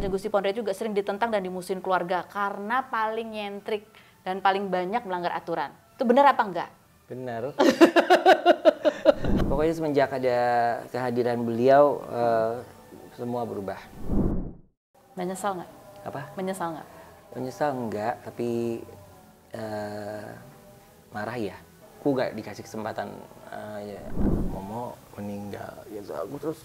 Kanjeng Gusti Pondre juga sering ditentang dan dimusuhin keluarga karena paling nyentrik dan paling banyak melanggar aturan. Itu benar apa enggak? Benar. Pokoknya semenjak ada kehadiran beliau, uh, semua berubah. Menyesal nggak? Apa? Menyesal nggak? Menyesal nggak, tapi uh, marah ya. Aku nggak dikasih kesempatan. Uh, ya. Momo meninggal, ya aku terus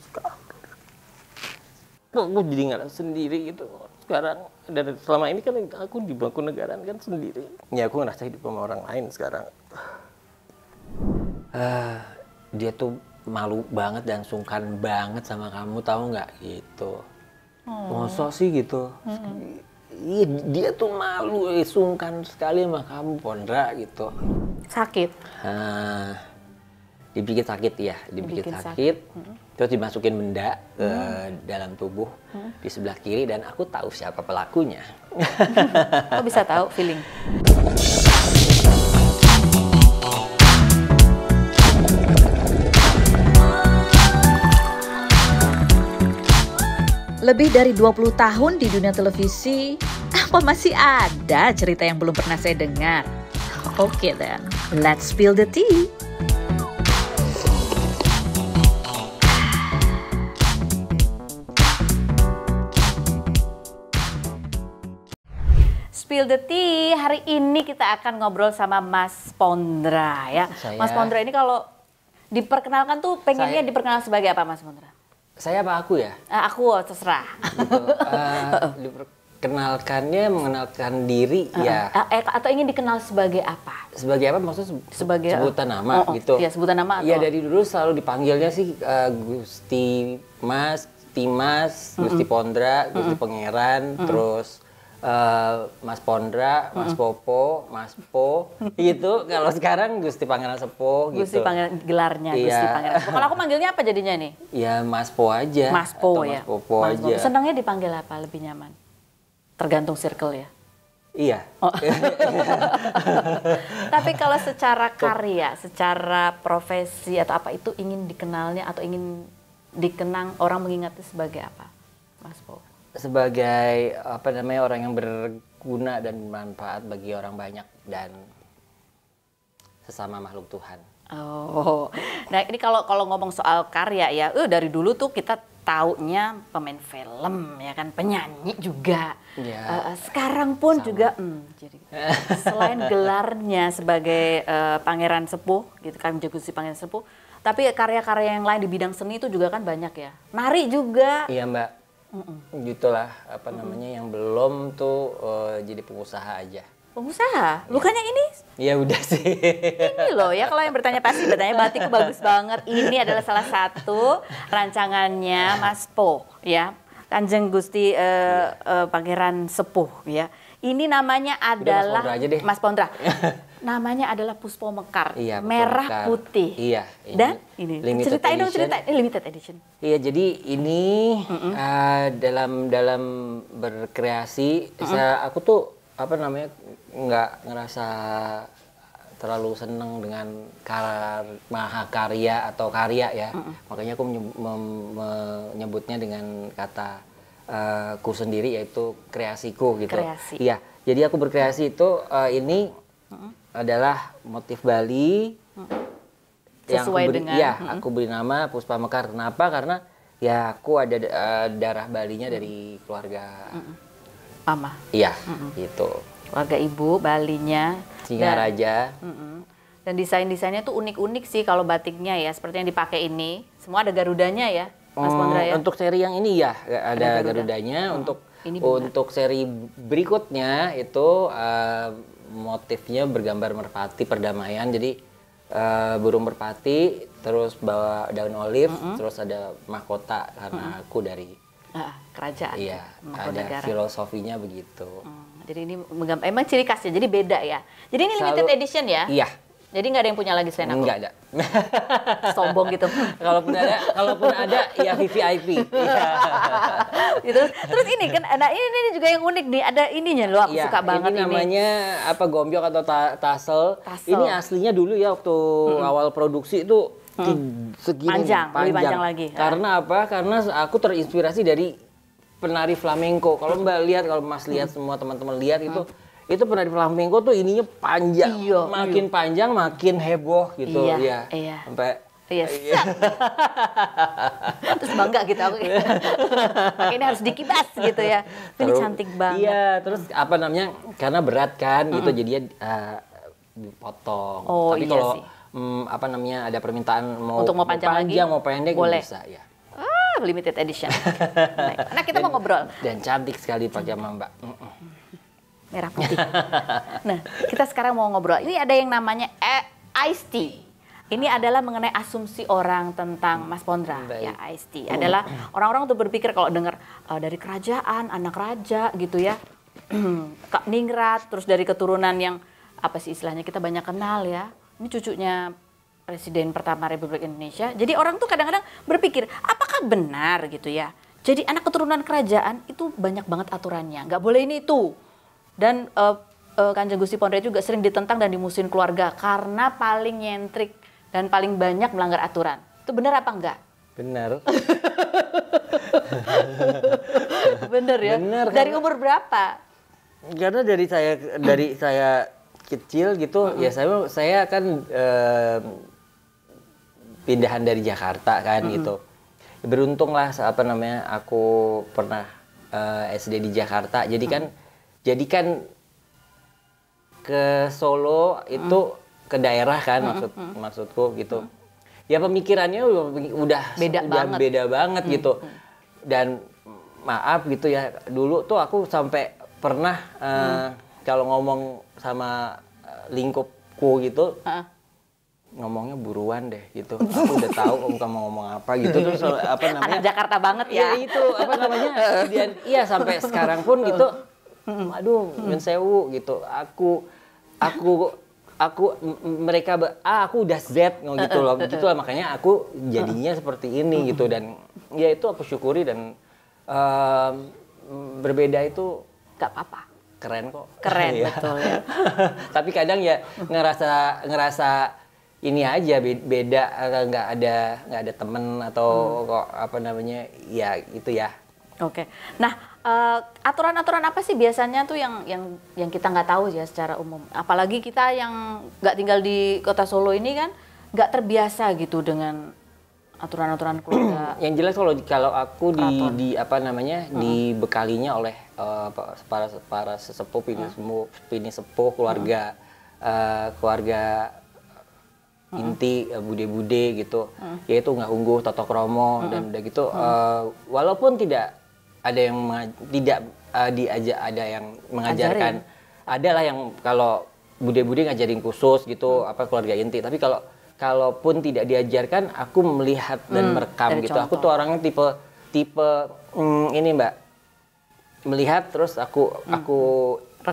kok gue jadi nggak sendiri gitu sekarang dan selama ini kan aku di bangku negara kan sendiri ya aku ngerasa hidup sama orang lain sekarang uh, dia tuh malu banget dan sungkan banget sama kamu tahu nggak gitu hmm. mosok sih gitu hmm. Iya, dia tuh malu, eh, sungkan sekali sama kamu, Pondra gitu. Sakit. Nah, eh, dibikin sakit ya, dibikin, dibikin sakit. sakit. Hmm terus dimasukin benda eh, hmm. ke dalam tubuh hmm. di sebelah kiri dan aku tahu siapa pelakunya. Kok bisa tahu feeling? Lebih dari 20 tahun di dunia televisi, apa masih ada cerita yang belum pernah saya dengar? Oke okay then, let's spill the tea. Spill the Tea. Hari ini kita akan ngobrol sama Mas Pondra ya. Saya, Mas Pondra ini kalau diperkenalkan tuh pengennya saya, diperkenal sebagai apa Mas Pondra? Saya apa aku ya? Uh, aku oh, terserah. Gitu. Uh, diperkenalkannya mengenalkan diri uh, ya. Uh, eh, atau ingin dikenal sebagai apa? Sebagai apa maksudnya? Sebagai sebutan nama oh, oh, gitu. Iya, sebutan nama iya, atau Iya, dari dulu selalu dipanggilnya sih uh, Gusti Mas Timas, mm -hmm. Gusti Pondra, mm Gusti Pangeran, mm -hmm. terus uh, Mas Pondra, Mas -hmm. Popo, Mas Po, itu Kalau sekarang Gusti Pangeran Sepo, gitu. Gusti Pangeran gelarnya iya. Gusti Pangeran. Sepo. Kalau aku manggilnya apa jadinya nih? Ya Mas Po aja. Mas Po Atau ya. Mas Popo Mas aja. Po. Senangnya dipanggil apa? Lebih nyaman. Tergantung circle ya. Iya. Oh. Tapi kalau secara karya, secara profesi atau apa itu ingin dikenalnya atau ingin dikenang orang mengingatnya sebagai apa, Mas Po? sebagai apa namanya orang yang berguna dan bermanfaat bagi orang banyak dan sesama makhluk Tuhan. Oh, nah ini kalau kalau ngomong soal karya ya, eh, dari dulu tuh kita taunya pemain film ya kan, penyanyi juga. Ya. Uh, sekarang pun Sama. juga, hmm, jadi selain gelarnya sebagai uh, pangeran sepuh gitu kan, si pangeran sepuh, tapi karya-karya yang lain di bidang seni itu juga kan banyak ya. Nari juga. Iya mbak Mm-mm. gitulah apa Mm-mm. namanya yang belum tuh uh, jadi pengusaha aja pengusaha iya. bukannya ini ya udah sih ini loh ya kalau yang bertanya pasti bertanya batik bagus banget ini adalah salah satu rancangannya Mas Po ya Kanjeng Gusti uh, uh, Pangeran Sepuh ya ini namanya adalah Mas Pondra aja deh. Mas Pondra namanya adalah Puspo Mekar, iya, merah Mekar. putih. Iya. Ini Dan ini limited ceritain edition. dong cerita ini limited edition. Iya, jadi ini mm -mm. Uh, dalam dalam berkreasi mm -mm. Saya, aku tuh apa namanya nggak ngerasa terlalu seneng dengan kar maha karya atau karya ya. Mm -mm. Makanya aku menyebutnya dengan kata uh, ku sendiri yaitu kreasiku gitu. Kreasi. Iya. Jadi aku berkreasi itu uh, ini hmm. adalah motif Bali hmm. Sesuai aku beri, dengan ya hmm. aku beri nama Puspa Mekar kenapa karena ya aku ada uh, darah Balinya dari keluarga hmm. Mama iya hmm. gitu keluarga ibu Balinya Singaraja dan, hmm. dan desain desainnya tuh unik unik sih kalau batiknya ya seperti yang dipakai ini semua ada garudanya ya Mas oh, Pondra ya untuk seri yang ini ya ada, ada Garuda. garudanya hmm. untuk ini untuk seri berikutnya itu uh, motifnya bergambar merpati perdamaian jadi uh, burung merpati terus bawa daun olive mm -hmm. terus ada mahkota karena mm -hmm. aku dari ah, kerajaan iya ada negara. filosofinya begitu mm. Jadi ini emang ciri khasnya, jadi beda ya. Jadi ini limited edition ya? Iya, jadi nggak ada yang punya lagi selain aku? Nggak ada. Sombong gitu. kalaupun ada, kalaupun ada ya VVIP. Iya. gitu. Terus ini kan, nah ini, ini juga yang unik nih. Ada ininya loh, aku ya, suka banget ini. namanya apa gombyok atau ta Tassel. tasel. Ini aslinya dulu ya waktu hmm. awal produksi itu hmm. segini panjang, panjang. Lebih panjang lagi. Karena apa? Karena aku terinspirasi dari penari flamenco. Kalau Mbak lihat, kalau Mas lihat hmm. semua teman-teman lihat itu. Hmm itu pernah penari flamingo tuh ininya panjang, iyo, makin iyo. panjang makin heboh gitu iya, ya. Iya. Sampai Iya. Yes. Iya. terus bangga gitu aku. Iya. ini harus dikibas gitu ya. Ini terus, cantik banget. Iya, terus apa namanya? Karena berat kan mm-hmm. gitu jadinya uh, eh, dipotong. Oh, Tapi iya kalau mm, apa namanya ada permintaan mau Untuk mau panjang, mau panjang lagi, mau pendek boleh. bisa ya. Ah, limited edition. nah, kita dan, mau ngobrol. Dan cantik sekali pakai Mbak. Mm -mm merah putih. nah, kita sekarang mau ngobrol. Ini ada yang namanya eh, iced tea. Ini adalah mengenai asumsi orang tentang Mas Pondra ya, Baik. ya iced tea. Adalah orang-orang tuh berpikir kalau dengar uh, dari kerajaan, anak raja gitu ya. Kak Ningrat terus dari keturunan yang apa sih istilahnya kita banyak kenal ya. Ini cucunya presiden pertama Republik Indonesia. Jadi orang tuh kadang-kadang berpikir apakah benar gitu ya. Jadi anak keturunan kerajaan itu banyak banget aturannya. Nggak boleh ini itu dan uh, uh, Kanjeng Gusti Pondret juga sering ditentang dan dimusuhin keluarga karena paling nyentrik dan paling banyak melanggar aturan. Itu benar apa enggak? Benar. benar ya. Bener, dari karena, umur berapa? Karena dari saya dari saya kecil gitu mm-hmm. ya saya saya kan eh, pindahan dari Jakarta kan mm-hmm. gitu. Beruntunglah apa namanya aku pernah SD di Jakarta. Jadi mm-hmm. kan jadi kan ke Solo itu uh. ke daerah kan uh, maksud uh. maksudku gitu. uh. Ya pemikirannya udah beda udah banget, beda banget uh. gitu. Dan maaf gitu ya dulu tuh aku sampai pernah uh, uh. kalau ngomong sama eh, lingkupku gitu. Uh ngomongnya buruan deh gitu. Aku udah tahu kamu mau ngomong apa gitu terus eh, apa namanya? Anak Jakarta banget ya. ya itu apa namanya? iya sampai sekarang pun gitu Waduh, nyun sewu gitu. Aku aku aku mereka be, ah aku udah Z gitu loh gitu lah makanya aku jadinya seperti ini gitu dan ya itu aku syukuri dan um, berbeda itu gak apa-apa keren kok keren ya. betul ya tapi kadang ya ngerasa ngerasa ini aja beda nggak ada nggak ada temen atau hmm. kok apa namanya ya itu ya oke okay. nah Eh, aturan-aturan uh, apa sih biasanya tuh yang yang yang kita nggak tahu ya secara umum. Apalagi kita yang nggak tinggal di kota Solo ini kan nggak terbiasa gitu dengan aturan-aturan keluarga. yang jelas kalau kalau aku di, di apa namanya hmm. dibekalinya oleh uh, para para sesepuh pini hmm. sepuh pini sepuh keluarga hmm. uh, keluarga hmm. inti bude-bude gitu, hmm. yaitu nggak unggul toto kromo hmm. dan udah gitu. Hmm. Uh, walaupun tidak ada yang tidak uh, diajak ada yang mengajarkan ada adalah yang kalau bude budi ngajarin khusus gitu hmm. apa keluarga inti tapi kalau kalaupun tidak diajarkan aku melihat dan hmm, merekam gitu contoh. aku tuh orangnya tipe tipe hmm, ini mbak melihat terus aku hmm. aku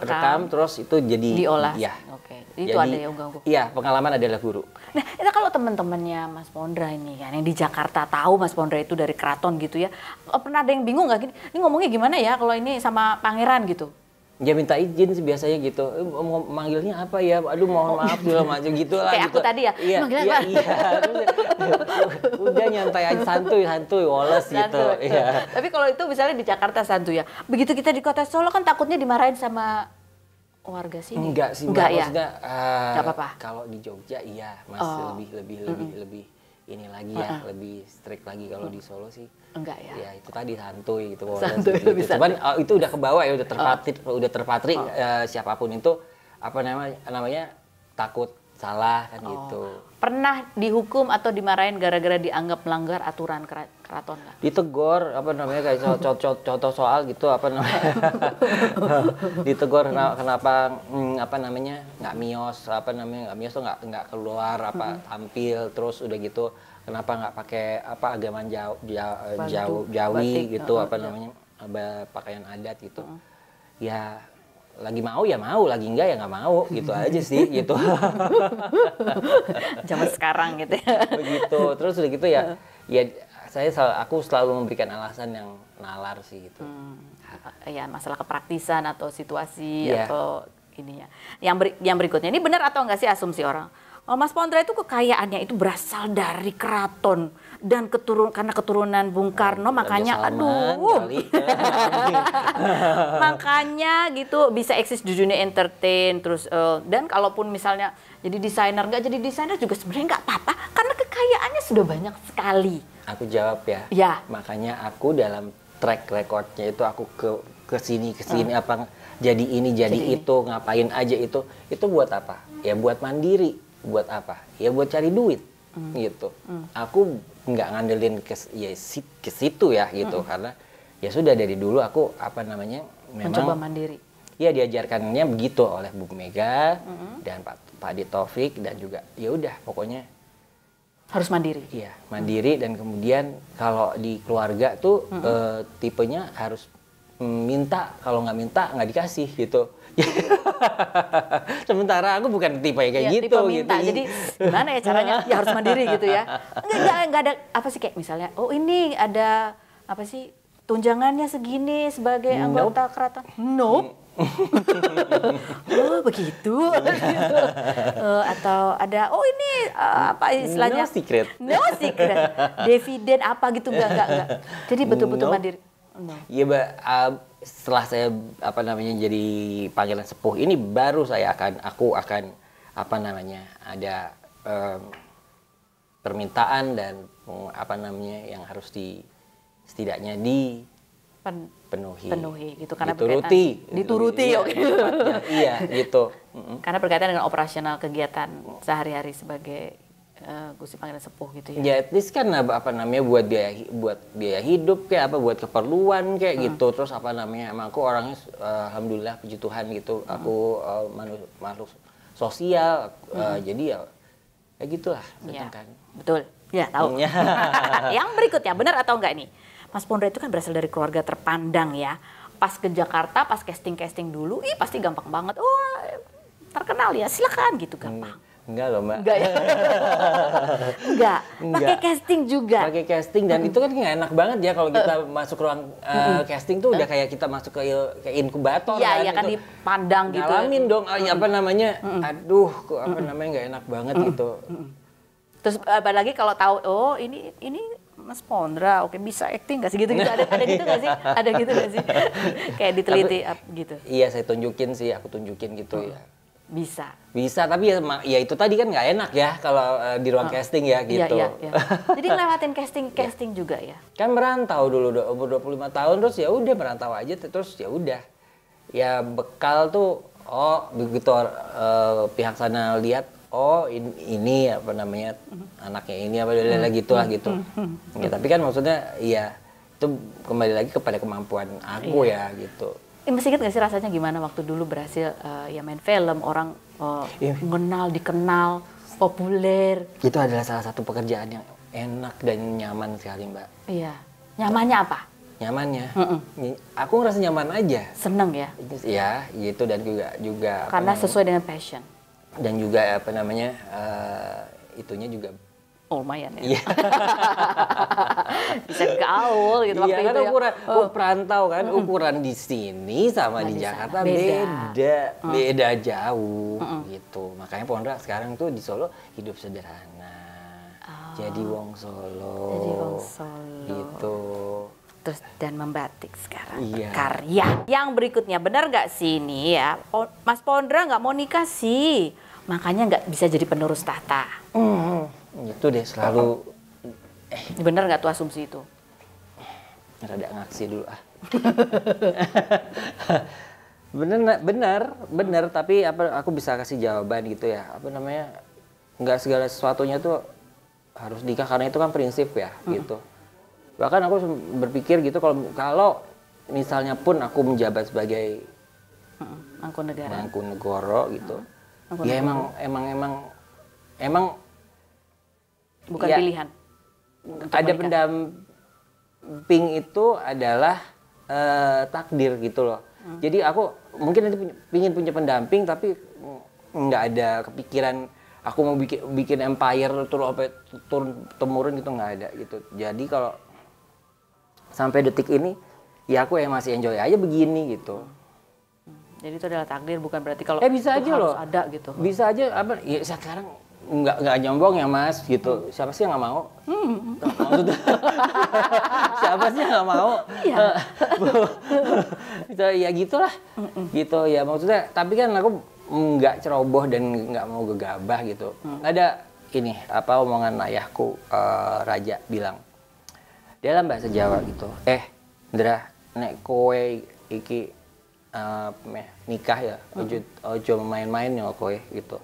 rekam, rekam terus itu jadi diolah. Iya. Oke. jadi Itu ada yang unggah Iya, pengalaman adalah guru. Nah, itu kalau teman-temannya Mas Pondra ini kan yang di Jakarta tahu Mas Pondra itu dari keraton gitu ya. Oh, pernah ada yang bingung nggak gini? Ini ngomongnya gimana ya kalau ini sama pangeran gitu? Ya minta izin sih biasanya gitu. Eh, mau manggilnya apa ya? Aduh mohon oh. maaf dulu macam gitu lah. Kayak gitu. aku tadi ya. Iya. iya, apa? Iya. Udah nyantai aja santuy, santuy, woles gitu. Iya. Tapi kalau itu misalnya di Jakarta santuy ya. Begitu kita di kota Solo kan takutnya dimarahin sama warga sini. Enggak sih, Enggak, ya? enggak ah, uh, apa-apa. Kalau di Jogja iya, masih oh. lebih lebih lebih hmm. lebih ini lagi ya, uh -uh. lebih strict lagi kalau di Solo sih. Enggak ya. Ya itu tadi santuy gitu. Santuy gitu. lebih Cuman santuy. Uh, oh, itu udah kebawa ya, udah terpatri, uh. udah terpatri uh. uh, siapapun itu apa namanya namanya takut salah kan gitu. oh. gitu. Pernah dihukum atau dimarahin gara-gara dianggap melanggar aturan keraton lah. Ditegor apa namanya kayak contoh, contoh, soal gitu apa namanya? Ditegor kenapa, kenapa hmm, apa namanya nggak mios apa namanya nggak mios tuh nggak nggak keluar apa hmm. tampil terus udah gitu kenapa nggak pakai apa agama jauh jauh, eh, jauh jawi gitu apa ya. namanya pakaian adat gitu -hmm. ya lagi mau ya mau, lagi enggak ya nggak mau, gitu aja sih, gitu. Zaman sekarang gitu. ya. Begitu, terus udah gitu ya, ya saya aku selalu memberikan alasan yang nalar sih gitu. Hmm, ya masalah kepraktisan atau situasi yeah. atau ininya. Yang ber, yang berikutnya ini benar atau enggak sih asumsi orang? Oh, Mas Pondra itu kekayaannya itu berasal dari keraton dan keturun karena keturunan Bung Karno nah, makanya Salman, aduh ya. makanya gitu bisa eksis di dunia entertain terus uh, dan kalaupun misalnya jadi desainer nggak jadi desainer juga sebenarnya nggak apa-apa karena kekayaannya sudah banyak sekali Aku jawab ya. Ya. Makanya aku dalam track recordnya itu aku ke ke sini ke sini uh. apa jadi ini jadi, jadi itu ini. ngapain aja itu itu buat apa? Ya buat mandiri. Buat apa? Ya buat cari duit. Mm. Gitu. Mm. Aku nggak ngandelin ke ya ke situ ya gitu mm. karena ya sudah dari dulu aku apa namanya memang mencoba mandiri. Iya diajarkannya begitu oleh Bu Mega mm -hmm. dan Pak Pak Taufik dan juga ya udah pokoknya harus mandiri. Iya, mandiri hmm. dan kemudian kalau di keluarga tuh hmm. uh, tipenya harus minta, kalau nggak minta nggak dikasih gitu. Sementara aku bukan tipe kayak ya, gitu. Tipe minta. Gitu. Jadi gimana ya caranya? ya harus mandiri gitu ya. Enggak, enggak, enggak ada apa sih kayak misalnya, oh ini ada apa sih tunjangannya segini sebagai hmm, nope. anggota keraton. Nope. oh begitu uh, atau ada oh ini uh, apa istilahnya no secret no secret dividen apa gitu enggak enggak, jadi betul-betul no. mandiri Iya, no. uh, ah, setelah saya apa namanya jadi panggilan sepuh ini baru saya akan aku akan apa namanya ada um, permintaan dan apa namanya yang harus di setidaknya di pen penuhi. penuhi gitu karena dituruti berkaitan, dituruti iya, oke okay. iya gitu karena berkaitan dengan operasional kegiatan sehari-hari sebagai uh, eh, gusi Pangeran Sepuh gitu ya. Ya, at least kan apa, apa namanya buat biaya buat biaya hidup kayak apa buat keperluan kayak hmm. gitu. Terus apa namanya? Emang aku orangnya uh, alhamdulillah puji Tuhan gitu. Hmm. Aku uh, eh, manu, makhluk sosial hmm. jadi ya kayak gitulah ya. Betul. Ya, tahu. Yang berikutnya benar atau enggak nih? Mas Pondra itu kan berasal dari keluarga terpandang ya. Pas ke Jakarta, pas casting-casting dulu, ih pasti gampang banget. Oh, terkenal ya, silakan gitu hmm, gampang. Hmm. Enggak loh, Mbak. Enggak ya? Enggak. Pakai casting juga. Pakai casting dan hmm. itu kan hmm. nggak enak banget ya kalau eh. kita uh. masuk ruang uh, hmm. casting tuh udah eh. kayak kita masuk ke, ke inkubator ya, kan. Iya, kan dipandang gitu. Ngalamin dong hmm. apa namanya? hmm. Aduh, kok apa hmm. namanya nggak enak banget gitu. Terus apalagi kalau tahu oh ini ini Mas Pondra, oke bisa acting gak sih gitu-gitu? Ada, ada gitu gak sih? Ada gitu gak sih? Kayak diteliti tapi, gitu. Iya, saya tunjukin sih, aku tunjukin gitu hmm. ya. Bisa. Bisa, tapi ya, ya itu tadi kan nggak enak ya kalau uh, di ruang hmm. casting ya iya, gitu. Iya, iya, iya. Jadi ngelewatin casting iya. casting ya. juga ya. Kan merantau dulu umur 25 tahun terus ya udah merantau aja terus ya udah. Ya bekal tuh oh begitu uh, pihak sana lihat oh ini, ini apa namanya mm-hmm. anaknya ini apa mm-hmm. lah gitu. Mm-hmm. Ya, tapi kan maksudnya iya itu kembali lagi kepada kemampuan aku iya. ya gitu. Eh, masih ingat gak sih rasanya gimana waktu dulu berhasil uh, ya main film orang uh, eh, yeah. mengenal dikenal populer. Itu adalah salah satu pekerjaan yang enak dan nyaman sekali mbak. Iya. Nyamannya apa? Nyamannya, Mm-mm. aku ngerasa nyaman aja. Seneng ya? Iya, gitu dan juga juga. Karena sesuai dengan passion dan juga apa namanya uh, itunya juga Oh, lumayan ya. Iya. Bisa gaul gitu iya, waktu kan itu. Ya. Ukuran, ya. oh. perantau kan mm-hmm. ukuran di sini sama nah, di, di Jakarta beda, beda, mm. beda jauh mm -mm. gitu. Makanya Pondra sekarang tuh di Solo hidup sederhana. Oh. Jadi wong Solo. Jadi wong Solo. Gitu terus dan membatik sekarang iya. karya. Yang berikutnya benar nggak sih ini ya, Mas Pondra nggak mau nikah sih, makanya nggak bisa jadi penerus tahta. Mm, itu deh selalu. Eh. Bener nggak tuh asumsi itu? Rada ngaksi dulu ah. bener bener bener tapi apa aku bisa kasih jawaban gitu ya apa namanya nggak segala sesuatunya tuh harus nikah karena itu kan prinsip ya mm. gitu bahkan aku berpikir gitu kalau kalau misalnya pun aku menjabat sebagai negara Mangkunegara negoro gitu hmm. ya emang emang emang emang bukan ya, pilihan ada pendamping itu adalah uh, takdir gitu loh hmm. jadi aku mungkin nanti pingin punya pendamping tapi nggak ada kepikiran aku mau bikin bikin empire turun turun temurun gitu nggak ada gitu jadi kalau sampai detik ini ya aku yang masih enjoy aja begini gitu jadi itu adalah takdir bukan berarti kalau eh bisa aja loh ada gitu bisa aja apa ya sekarang nggak nggak nyombong ya mas gitu siapa sih yang nggak mau hmm. Maksudnya, siapa sih yang nggak mau ya. gitu ya gitulah gitu ya maksudnya tapi kan aku nggak ceroboh dan nggak mau gegabah gitu hmm. ada ini apa omongan ayahku uh, raja bilang dalam bahasa Jawa gitu eh Indra, nek kowe iki uh, nikah ya ojo ojo main-main ya kowe gitu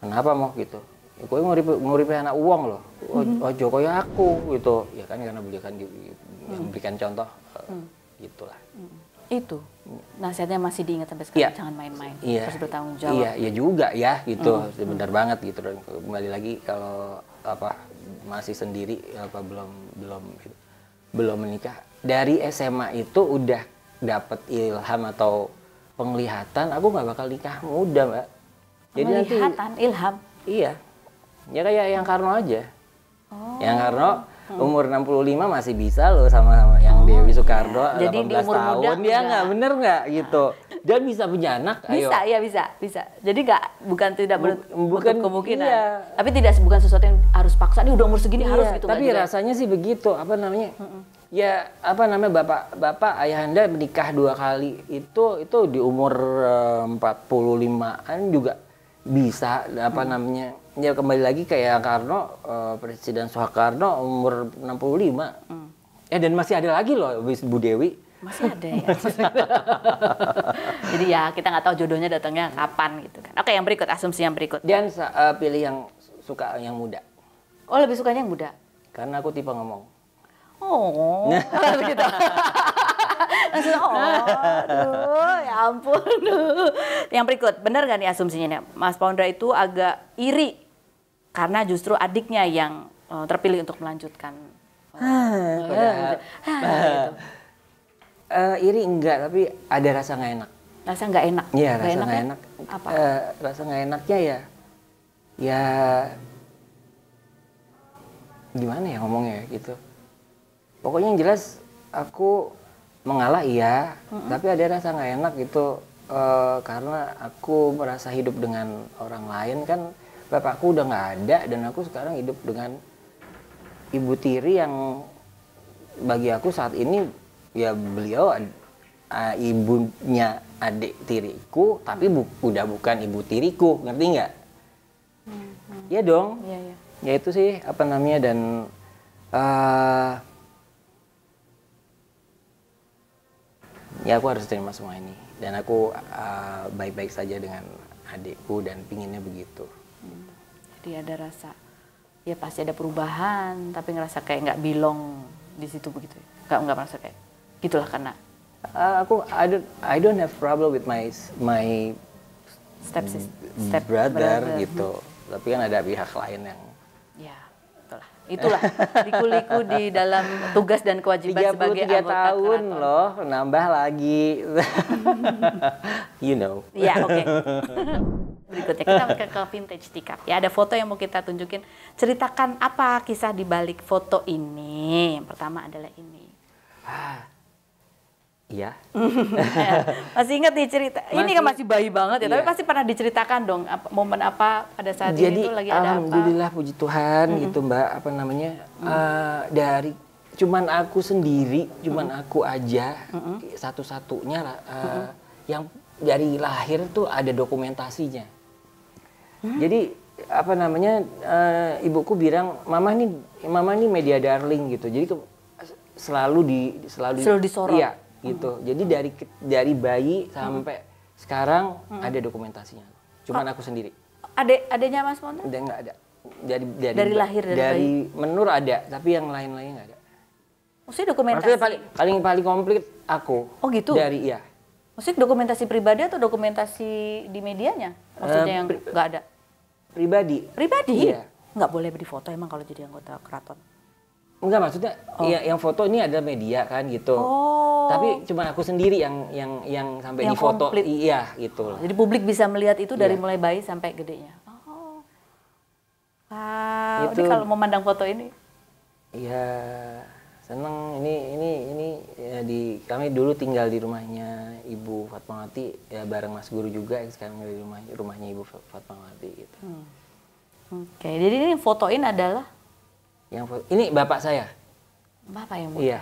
kenapa mau gitu ya, kowe ngurip nguripi anak uang loh mm-hmm. ojo kowe aku gitu ya kan karena beliau kan memberikan contoh uh, hmm. gitulah mm. itu nasihatnya masih diingat sampai sekarang ya. jangan main-main ya. harus bertanggung jawab iya iya juga ya gitu mm. benar banget gitu dan kembali lagi kalau apa masih sendiri apa belum belum belum menikah dari SMA itu udah dapat ilham atau penglihatan aku nggak bakal nikah muda mbak jadi penglihatan nanti, ilham iya ya kayak yang Karno aja oh. yang Karno hmm. umur 65 masih bisa loh sama, -sama yang oh, Dewi Soekarno iya. 18 jadi di umur tahun muda dia nggak bener nggak gitu ah dan bisa punya anak bisa ayo. ya bisa bisa jadi nggak bukan tidak bukan kemungkinan iya. tapi tidak bukan sesuatu yang harus paksa ini udah umur segini iya, harus gitu tapi kan, rasanya sih begitu apa namanya mm -mm. ya apa namanya bapak bapak ayah anda menikah dua kali itu itu di umur eh, empat puluh limaan juga bisa apa namanya ya kembali lagi kayak Karno uh, Presiden Soekarno umur 65 hmm. ya dan masih ada lagi loh Bu Dewi masih ada ya. Jadi ya kita nggak tahu jodohnya datangnya kapan gitu kan. Oke yang berikut asumsi yang berikut. Dan uh, eh, pilih yang suka yang muda. Oh lebih sukanya yang muda. Karena aku tipe ngomong. Oh, gitu. Langsung, oh, aduh, ya ampun. Yang berikut, benar gak nih asumsinya? Mas Pondra itu agak iri karena justru adiknya yang eh, terpilih untuk melanjutkan. Uh, gitu uh, iri enggak tapi ada rasa nggak enak rasa nggak enak iya rasa nggak enak, ya? enak apa uh, rasa nggak enaknya ya ya gimana ya ngomongnya ya, gitu pokoknya yang jelas aku mengalah iya mm-hmm. tapi ada rasa nggak enak gitu uh, karena aku merasa hidup dengan orang lain kan bapakku udah nggak ada dan aku sekarang hidup dengan ibu tiri yang bagi aku saat ini ya beliau uh, ibunya adik tiriku tapi bu udah bukan ibu tiriku ngerti nggak hmm, ya dong ya, ya. ya itu sih apa namanya dan uh, ya aku harus terima semua ini dan aku baik-baik uh, saja dengan adikku dan pinginnya begitu hmm. jadi ada rasa ya pasti ada perubahan tapi ngerasa kayak nggak bilong di situ begitu ya? nggak nggak merasa kayak gitulah karena uh, aku I don't I don't have problem with my my step mm, step brother, brother. gitu hmm. tapi kan ada pihak lain yang ya itulah itulah dikuliku di dalam tugas dan kewajiban 33 sebagai anggota tahun loh nambah lagi you know ya oke okay. berikutnya kita ke, ke vintage tikap ya ada foto yang mau kita tunjukin ceritakan apa kisah di balik foto ini yang pertama adalah ini ah, Iya. Eh, masih ingat nih cerita. Masih, ini kan masih bayi banget ya, iya. tapi pasti pernah diceritakan dong apa, momen apa pada saat Jadi, itu lagi ada apa? alhamdulillah puji Tuhan mm gitu Mbak, apa namanya? Mm uh, dari cuman aku sendiri, cuman mm aku aja mm -hmm. satu-satunya uh, mm -hmm. yang dari lahir tuh ada dokumentasinya. Mm Jadi apa namanya? Uh, ibuku bilang, "Mama nih, mama nih media darling gitu." Jadi ke, selalu di selalu, selalu disorot. Iya gitu. Jadi dari dari bayi sampai sekarang ada dokumentasinya. Cuman oh. aku sendiri. Ada adanya Mas Monta? Ada nggak ada. Dari dari, dari lahir dari, dari bayi. menur ada, tapi yang lain lain nggak ada. Maksudnya dokumentasi. Maksudnya paling paling paling komplit aku. Oh gitu. Dari iya. Maksudnya dokumentasi pribadi atau dokumentasi di medianya? Maksudnya um, yang nggak ada. Pribadi. Pribadi? Iya. Nggak boleh berfoto emang kalau jadi anggota keraton. Enggak maksudnya oh. ya, yang foto ini ada media kan gitu. Oh. Tapi cuma aku sendiri yang yang yang sampai yang di foto komplit. iya gitu loh. Jadi publik bisa melihat itu dari yeah. mulai bayi sampai gedenya. Oh. Wow. Itu, ini kalau memandang foto ini. Iya, seneng ini ini ini ya di kami dulu tinggal di rumahnya Ibu Fatmawati ya bareng Mas Guru juga yang sekarang di rumah rumahnya Ibu Fatmawati gitu. Hmm. Oke, okay. jadi ini fotoin adalah yang ini bapak saya bapak yang buat? iya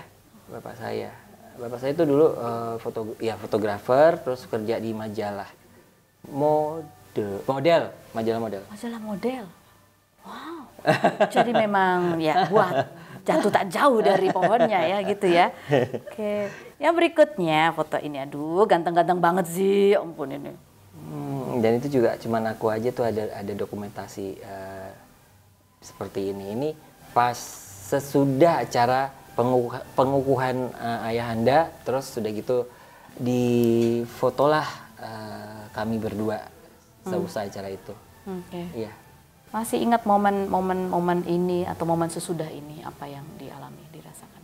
bapak saya bapak saya itu dulu uh, foto ya fotografer terus kerja di majalah mode model majalah model majalah model wow jadi memang ya buat jatuh tak jauh dari pohonnya ya gitu ya oke yang berikutnya foto ini aduh ganteng-ganteng banget sih ya ampun ini hmm, dan itu juga cuman aku aja tuh ada ada dokumentasi uh, seperti ini ini pas sesudah acara pengukuhan uh, eh, anda terus sudah gitu di fotolah uh, eh, kami berdua hmm. seusai acara itu. Okay. Iya. Masih ingat momen momen ini atau momen sesudah ini apa yang dialami, dirasakan?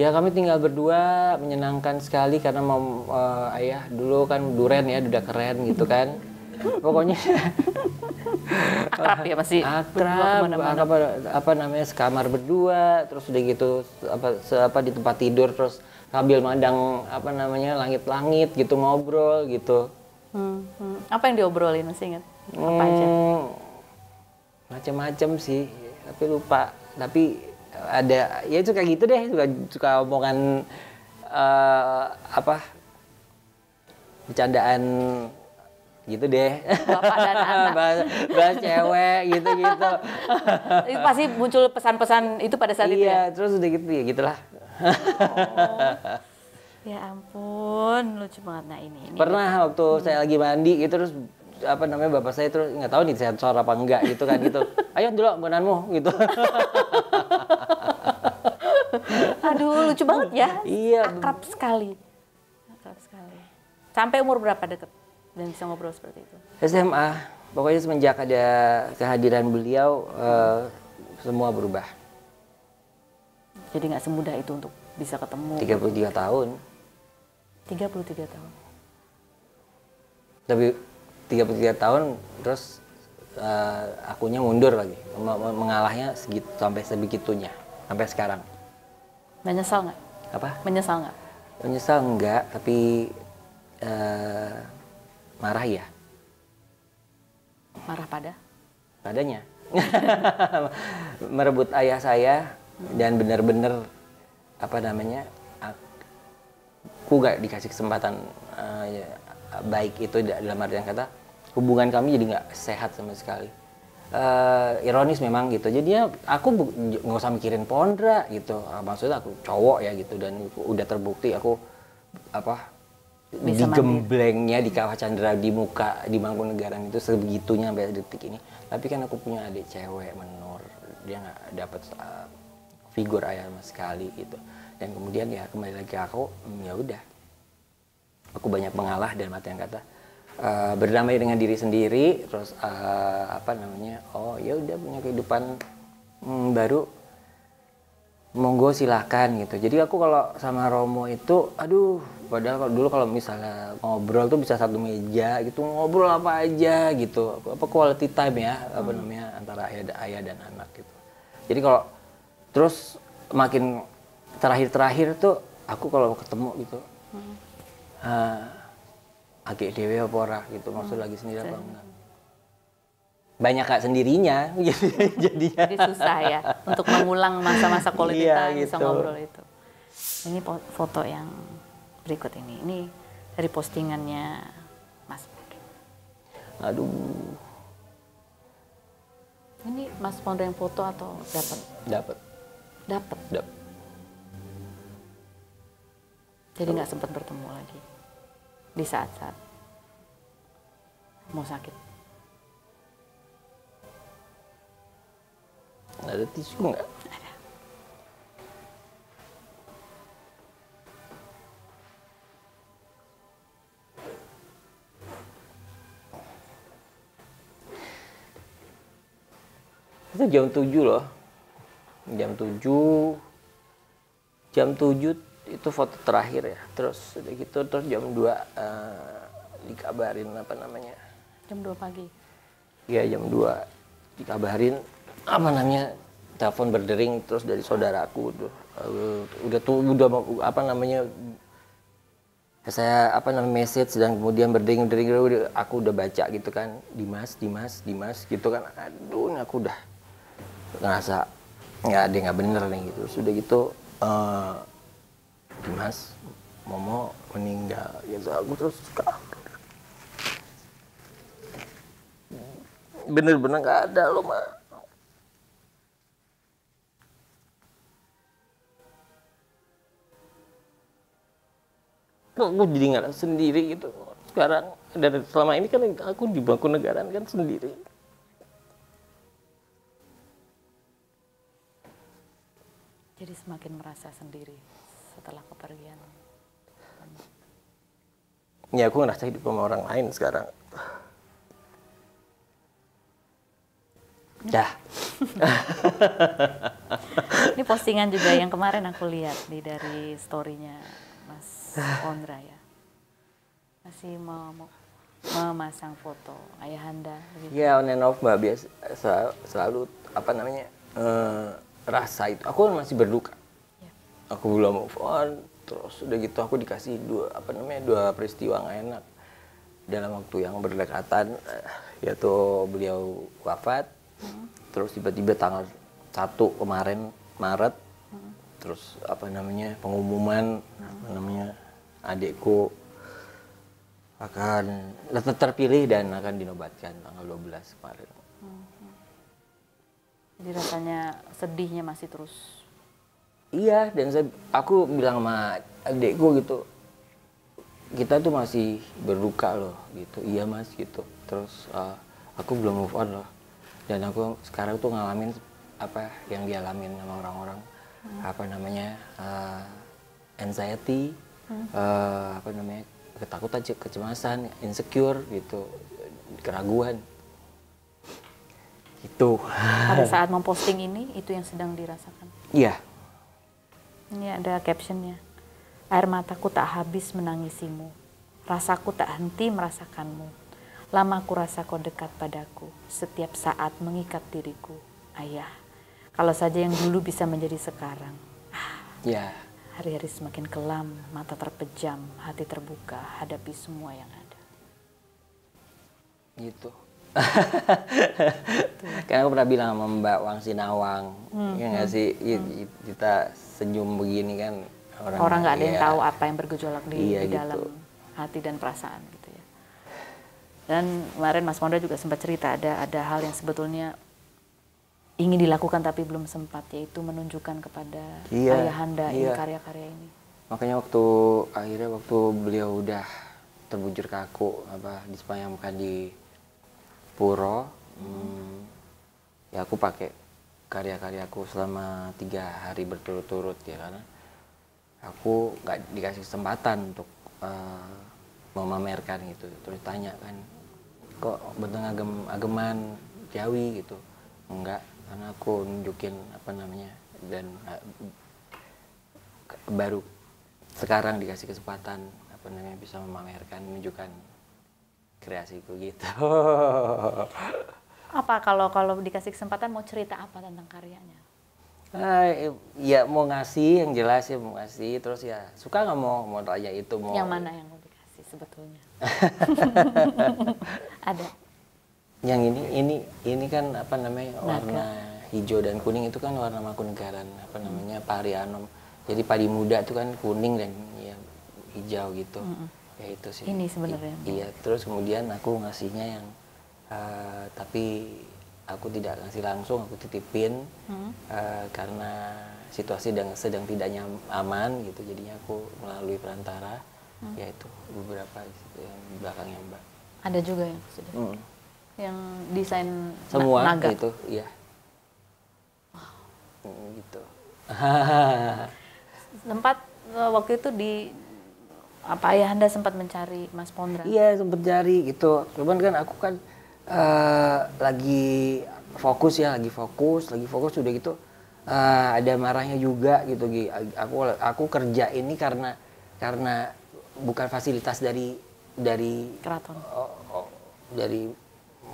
Ya kami tinggal berdua menyenangkan sekali karena mom, uh, eh, ayah dulu kan duren ya, duda keren gitu kan pokoknya akrab ya masih akrab apa, apa namanya sekamar berdua terus udah gitu apa se apa di tempat tidur terus sambil mandang apa namanya langit-langit gitu ngobrol gitu hmm, hmm. apa yang diobrolin masih ingat hmm, aja hmm, macam-macam sih tapi lupa tapi ada ya itu kayak gitu deh suka suka omongan uh, apa bercandaan gitu deh bapak dan anak bahas, bahas cewek gitu gitu itu pasti muncul pesan-pesan itu pada saat iya, itu ya terus udah gitu ya gitulah oh. ya ampun lucu banget nah ini, ini pernah waktu hmm. saya lagi mandi gitu terus apa namanya bapak saya terus nggak tahu nih sensor apa enggak gitu kan gitu ayo dulu gunanmu gitu aduh lucu banget ya iya akrab sekali akrab sekali sampai umur berapa deket dan bisa ngobrol seperti itu? SMA, pokoknya semenjak ada kehadiran beliau uh, semua berubah. Jadi nggak semudah itu untuk bisa ketemu. 33 tahun. 33 tahun. Tapi 33 tahun terus uh, akunya mundur lagi. Mengalahnya segitu sampai sebegitunya sampai sekarang. Menyesal nggak? Apa? Menyesal nggak? Menyesal nggak, tapi uh, marah ya marah pada padanya merebut ayah saya dan benar-benar apa namanya aku gak dikasih kesempatan uh, ya, baik itu dalam artian kata hubungan kami jadi nggak sehat sama sekali uh, ironis memang gitu jadinya aku nggak usah mikirin pondra gitu eh, maksudnya aku cowok ya gitu dan udah terbukti aku apa digemblengnya di gemblengnya di kawah Chandra di muka di Mangkunegaran itu sebegitunya sampai detik ini tapi kan aku punya adik cewek menur dia nggak dapat uh, eh, figur ayah sama sekali gitu dan kemudian ya kembali lagi aku hmm, ya udah aku banyak mengalah dan mati yang kata uh, eh, berdamai dengan diri sendiri terus uh, apa namanya oh ya udah punya kehidupan hmm, baru monggo silahkan gitu jadi aku kalau sama Romo itu aduh padahal kalau dulu kalau misalnya ngobrol tuh bisa satu meja gitu ngobrol apa aja gitu apa quality time ya hmm. apa namanya antara ayah dan ayah dan anak gitu jadi kalau terus makin terakhir-terakhir tuh aku kalau ketemu gitu hmm. uh, eh, agak dewe apa ora gitu hmm. maksud lagi sendiri apa enggak banyak kak sendirinya jadi jadinya jadi susah ya untuk mengulang masa-masa kualitas iya, gitu. bisa ngobrol itu ini foto yang berikut ini. Ini dari postingannya Mas. Aduh. Ini Mas Pondo yang foto atau dapat? Dapat. Dapat. Dapat. Jadi nggak sempat bertemu lagi di saat-saat mau sakit. Ada tisu nggak? Ada. itu jam 7 loh jam 7 jam 7 itu foto terakhir ya terus udah gitu terus jam 2 uh, eh, dikabarin apa namanya jam 2 pagi iya jam 2 dikabarin apa namanya telepon berdering terus dari saudaraku tuh eh, udah tuh udah apa namanya saya apa namanya message dan kemudian berdering-dering aku udah baca gitu kan Dimas Dimas Dimas gitu kan aduh aku udah ngerasa nggak ada nggak bener nih gitu sudah gitu uh, Dimas Momo meninggal gitu aku terus bener-bener nggak -bener ada lo mah aku jadi nggak sendiri gitu sekarang dan selama ini kan aku di bangku negara kan sendiri makin merasa sendiri setelah kepergian ya aku ngerasa hidup sama orang lain sekarang dah ya. ini postingan juga yang kemarin aku lihat di dari storynya Mas Ondra ya masih mau memasang foto ayahanda gitu. ya on and off mbak biasa selalu, selalu apa namanya uh, rasa itu aku masih berduka aku belum move on terus udah gitu aku dikasih dua apa namanya dua peristiwa nggak enak dalam waktu yang berdekatan eh, yaitu beliau wafat hmm. terus tiba-tiba tanggal satu kemarin Maret hmm. terus apa namanya pengumuman hmm. apa namanya adikku akan terpilih dan akan dinobatkan tanggal 12 kemarin. Hmm. Jadi rasanya sedihnya masih terus iya dan saya aku bilang sama adik gue gitu kita tuh masih berduka loh gitu iya mas gitu terus uh, aku belum move on loh dan aku sekarang tuh ngalamin apa yang dialamin sama orang-orang hmm. apa namanya uh, anxiety hmm. uh, apa namanya ketakutan kecemasan insecure gitu keraguan itu pada saat memposting ini itu yang sedang dirasakan iya ini ada captionnya. Air mataku tak habis menangisimu. Rasaku tak henti merasakanmu. Lama ku rasa kau dekat padaku. Setiap saat mengikat diriku. Ayah, kalau saja yang dulu bisa menjadi sekarang. Ah, ya. Hari-hari semakin kelam, mata terpejam, hati terbuka, hadapi semua yang ada. Gitu. Karena aku pernah bilang sama Mbak Wang Sinawang, hmm, ya nggak hmm, sih iya, hmm. kita senyum begini kan orang orang nggak ada yang iya. tahu apa yang bergejolak di, iya, di gitu. dalam gitu. hati dan perasaan gitu ya. Dan kemarin Mas Mondra juga sempat cerita ada ada hal yang sebetulnya ingin dilakukan tapi belum sempat yaitu menunjukkan kepada iya, ayahanda iya. ini karya-karya ini. Makanya waktu akhirnya waktu beliau udah terbujur kaku apa di sepanjang di Puro hmm. ya aku pakai karya-karyaku selama tiga hari berturut-turut ya karena aku nggak dikasih kesempatan untuk uh, memamerkan gitu terus tanya kan kok benteng agem ageman Jawi gitu enggak karena aku nunjukin apa namanya dan uh, baru sekarang dikasih kesempatan apa namanya bisa memamerkan menunjukkan kreasiku gitu. apa kalau kalau dikasih kesempatan mau cerita apa tentang karyanya? Uh, ya mau ngasih yang jelas ya mau ngasih terus ya suka nggak mau mau tanya itu mau yang mana yang mau dikasih sebetulnya ada yang ini ini ini kan apa namanya Naga. warna hijau dan kuning itu kan warna makunegaran apa namanya Parianom. jadi padi muda itu kan kuning dan ya hijau gitu -hmm ya itu sih ini sebenarnya iya terus kemudian aku ngasihnya yang uh, tapi aku tidak ngasih langsung aku titipin hmm. uh, karena situasi sedang, sedang tidak nyaman aman gitu jadinya aku melalui perantara hmm. yaitu beberapa yang belakangnya mbak ada juga yang sudah hmm. yang desain semua na naga. gitu iya wow. Hmm, gitu tempat eh, waktu itu di apa ya anda sempat mencari Mas Pondra? Iya sempat cari gitu. Cuman kan aku kan uh, lagi fokus ya, lagi fokus, lagi fokus sudah gitu. Uh, ada marahnya juga gitu. Aku aku kerja ini karena karena bukan fasilitas dari dari keraton, oh, oh, dari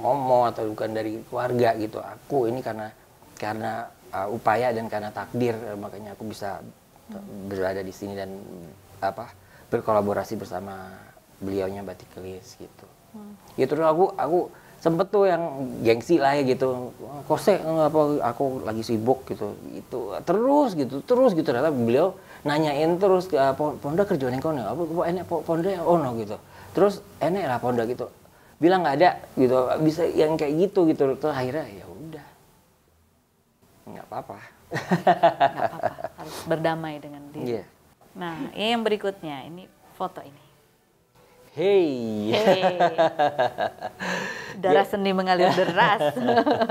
momo atau bukan dari keluarga gitu. Aku ini karena karena uh, upaya dan karena takdir makanya aku bisa hmm. berada di sini dan apa berkolaborasi bersama beliaunya batik kelis gitu hmm. gitu terus aku aku sempet tuh yang gengsi lah ya gitu kose apa aku lagi sibuk gitu itu terus gitu terus gitu ternyata beliau nanyain terus ponda kerjaan yang kono apa enek ponda yang ono oh, gitu terus enek lah ponda gitu bilang nggak ada gitu bisa yang kayak gitu gitu terus akhirnya ya udah nggak apa-apa harus berdamai dengan diri iya. yeah. Nah, ini yang berikutnya, ini foto ini. Hey. hey. Darah yeah. seni mengalir deras.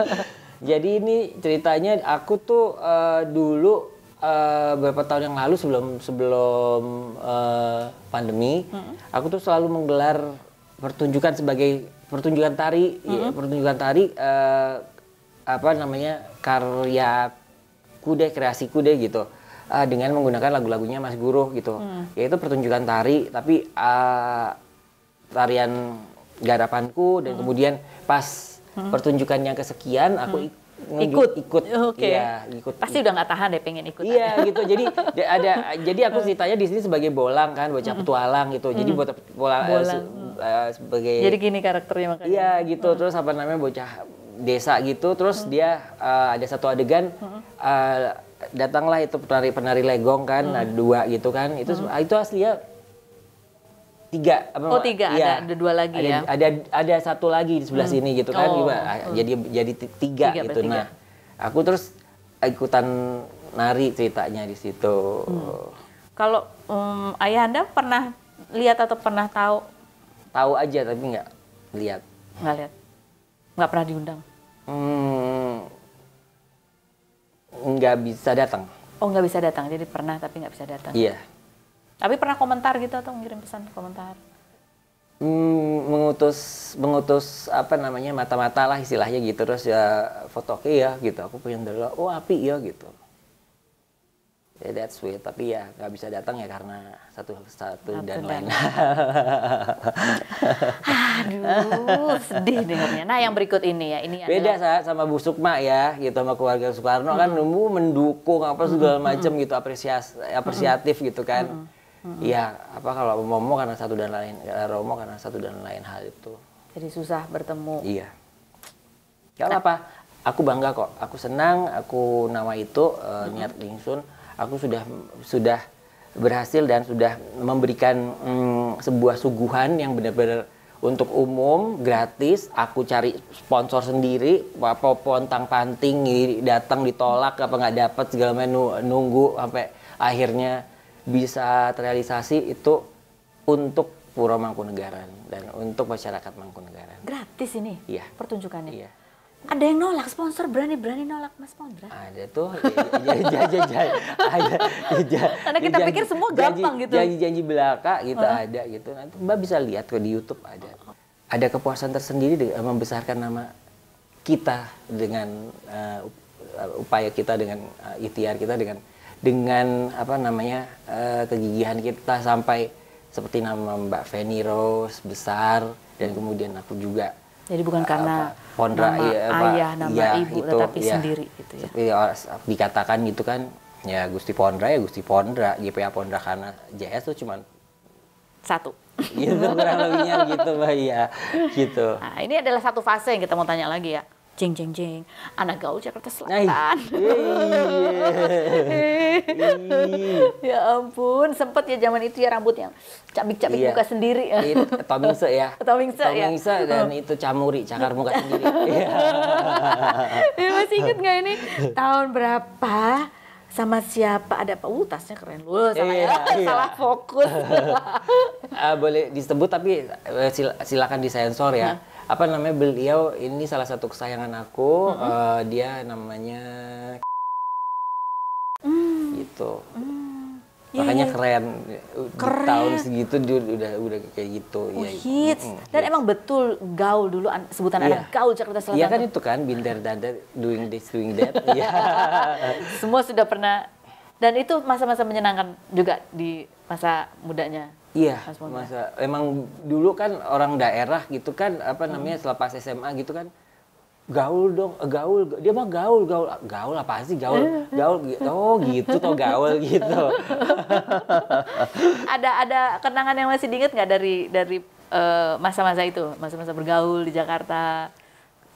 Jadi ini ceritanya aku tuh uh, dulu uh, beberapa tahun yang lalu sebelum sebelum uh, pandemi, mm -hmm. aku tuh selalu menggelar pertunjukan sebagai pertunjukan tari, mm -hmm. ya, pertunjukan tari uh, apa namanya karya kude kreasi kude gitu uh, dengan menggunakan lagu-lagunya Mas Guru gitu. Hmm. Yaitu pertunjukan tari tapi uh, tarian garapanku dan hmm. kemudian pas hmm. pertunjukannya kesekian aku hmm ikut ikut iya okay. ikut pasti udah nggak tahan deh pengen ikut iya gitu jadi ada jadi aku ceritanya di sini sebagai bolang kan bocah mm. petualang gitu mm. jadi hmm. buat bola, eh, bolang uh, uh, sebagai jadi gini karakternya makanya iya gitu mm. terus apa namanya bocah desa gitu terus hmm. dia uh, ada satu adegan uh, datanglah itu penari-penari legong kan hmm. ada dua gitu kan itu hmm. itu ya tiga apa oh tiga ya, ada, ada dua lagi ada, ya ada ada satu lagi di sebelah hmm. sini gitu kan oh. Hmm. jadi jadi tiga, tiga gitu tiga. nah aku terus ikutan nari ceritanya di situ hmm. kalau um, ayah anda pernah lihat atau pernah tahu tahu aja tapi nggak lihat nggak lihat nggak pernah diundang hmm nggak bisa datang. Oh nggak bisa datang, jadi pernah tapi nggak bisa datang. Iya. Tapi pernah komentar gitu atau ngirim pesan komentar? Hmm, mengutus mengutus apa namanya mata-mata lah istilahnya gitu terus ya foto ya gitu aku pengen dulu oh api ya gitu yeah, that's sweet tapi ya nggak bisa datang ya karena satu satu dan lain aduh sedih dengarnya nah yang berikut ini ya ini beda adalah... sama Bu Sukma ya gitu sama keluarga Soekarno hmm. kan nemu mendukung apa segala macam hmm. gitu apresiasi apresiatif hmm. gitu kan Iya Hmm. ya apa kalau Momo karena satu dan lain eh, Romo karena satu dan lain hal itu jadi susah bertemu iya Kalau nah. apa aku bangga kok aku senang aku nama itu uh, hmm. niat Lingsun aku sudah sudah berhasil dan sudah memberikan mm, sebuah suguhan yang benar-benar untuk umum gratis aku cari sponsor sendiri apa pontang panting datang ditolak apa nggak dapat segala macam nunggu sampai akhirnya bisa terrealisasi itu untuk Pura Mangkunegaran dan untuk masyarakat Mangkunegaran. Gratis ini? Iya. Pertunjukannya? Iya ada yang nolak sponsor berani-berani nolak Mas Pondra. Ada tuh janji janji ada Karena kita pikir semua gampang gitu. Janji-janji belaka gitu oh. ada gitu. Nanti Mbak bisa lihat kok di YouTube ada. Ada kepuasan tersendiri dengan membesarkan nama kita dengan uh, upaya kita dengan uh, ikhtiar kita dengan dengan apa namanya uh, kegigihan kita sampai seperti nama Mbak Feni Rose besar dan kemudian aku juga jadi bukan karena apa, Pondra, nama iya, apa, ayah, nama iya, ibu, itu, tetapi iya, sendiri gitu ya. Iya, dikatakan gitu kan, ya Gusti Pondra ya Gusti Pondra, GPA Pondra karena JS tuh cuma satu. Gitu kurang lebihnya gitu, bah ya. Gitu. Nah, ini adalah satu fase yang kita mau tanya lagi ya jeng jeng jeng anak gaul Jakarta nah, iya. Selatan iya. ya ampun sempet ya zaman itu ya rambut yang cabik cabik iya. muka sendiri iya, Tomingse ya Tomingse ya Tomingse dan itu camuri cakar muka sendiri ya masih inget nggak ini tahun berapa sama siapa ada apa? uh, tasnya keren lu sama iya, ya iya. salah fokus uh, boleh disebut tapi eh, sil silakan disensor ya nah apa namanya beliau ini salah satu kesayangan aku. Mm -hmm. uh, dia namanya mm. gitu. Mm. Makanya yeah, iya. keren. keren. tahun segitu dia udah udah kayak gitu. Oh, ya, hits. Mm, Dan hits. emang betul gaul dulu an sebutan yeah. anak iya. gaul Jakarta Selatan. Iya kan itu kan binder dada doing this doing that. Iya. Semua sudah pernah dan itu masa-masa menyenangkan juga di masa mudanya. Iya, masa emang dulu kan orang daerah gitu kan apa hmm. namanya setelah selepas SMA gitu kan gaul dong eh, gaul dia mah gaul gaul ah, gaul apa sih gaul eh. gaul oh gitu toh gaul gitu ada ada kenangan yang masih diingat nggak dari dari eh, masa-masa uh, itu masa-masa bergaul di Jakarta